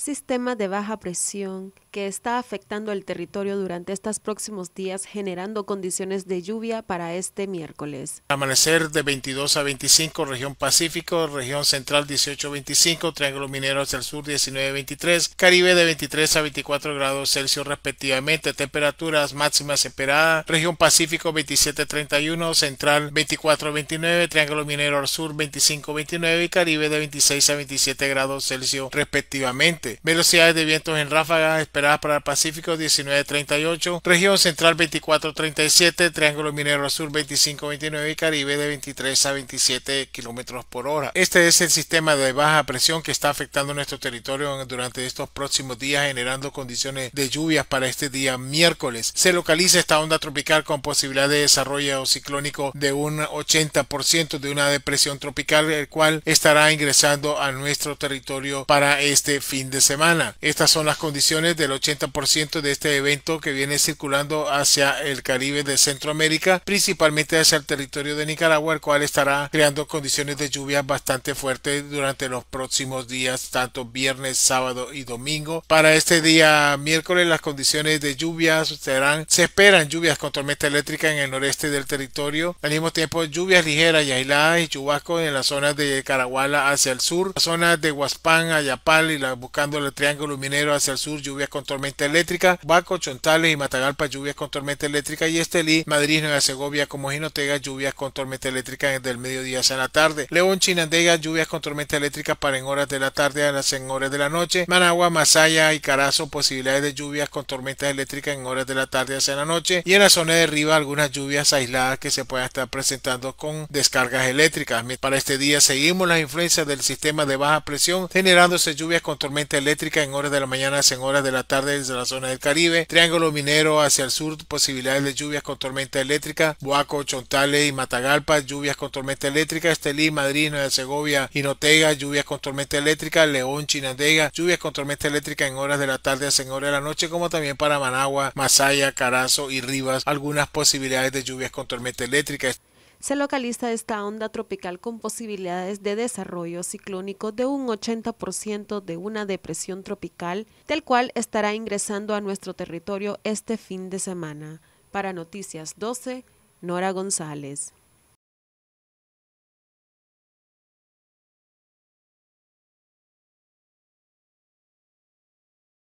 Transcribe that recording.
sistema de baja presión que está afectando el territorio durante estos próximos días, generando condiciones de lluvia para este miércoles. Amanecer de 22 a 25, región Pacífico, región central 18-25, Triángulo Minero hacia el sur 19-23, Caribe de 23 a 24 grados Celsius respectivamente, temperaturas máximas esperadas, región Pacífico 27-31, central 24-29, Triángulo Minero al sur 25-29 y Caribe de 26 a 27 grados Celsius respectivamente. Velocidades de vientos en ráfaga esperadas para el Pacífico 1938, Región Central 2437, Triángulo Minero Azul 2529 y Caribe de 23 a 27 kilómetros por hora. Este es el sistema de baja presión que está afectando nuestro territorio durante estos próximos días, generando condiciones de lluvias para este día miércoles. Se localiza esta onda tropical con posibilidad de desarrollo ciclónico de un 80% de una depresión tropical, el cual estará ingresando a nuestro territorio para este fin de semana. Estas son las condiciones de el 80% de este evento que viene circulando hacia el Caribe de Centroamérica, principalmente hacia el territorio de Nicaragua, el cual estará creando condiciones de lluvia bastante fuertes durante los próximos días, tanto viernes, sábado y domingo. Para este día miércoles las condiciones de lluvias serán, se esperan lluvias con tormenta eléctrica en el noreste del territorio, al mismo tiempo lluvias ligeras y aisladas y chubascos en las zonas de Caraguala hacia el sur, la zonas de Huaspán, Ayapal y la, buscando el Triángulo Minero hacia el sur, lluvias con tormenta eléctrica, Baco, Chontales y Matagalpa lluvias con tormenta eléctrica y Estelí, Madrid, Nueva Segovia como Jinotega, lluvias con tormenta eléctrica desde el mediodía hacia la tarde, León, Chinandega lluvias con tormenta eléctrica para en horas de la tarde a las en horas de la noche, Managua, Masaya y Carazo posibilidades de lluvias con tormenta eléctrica en horas de la tarde hacia la noche y en la zona de arriba algunas lluvias aisladas que se puedan estar presentando con descargas eléctricas. Para este día seguimos las influencias del sistema de baja presión generándose lluvias con tormenta eléctrica en horas de la mañana hacia en horas de la tarde desde la zona del Caribe, Triángulo Minero hacia el sur, posibilidades de lluvias con tormenta eléctrica, Buaco, Chontales y Matagalpa, lluvias con tormenta eléctrica, Estelí, Madrid, Nueva Segovia y Notega, lluvias con tormenta eléctrica, León, Chinandega, lluvias con tormenta eléctrica en horas de la tarde en horas de la noche, como también para Managua, Masaya, Carazo y Rivas, algunas posibilidades de lluvias con tormenta eléctrica se localiza esta onda tropical con posibilidades de desarrollo ciclónico de un 80% de una depresión tropical, del cual estará ingresando a nuestro territorio este fin de semana. Para Noticias 12, Nora González.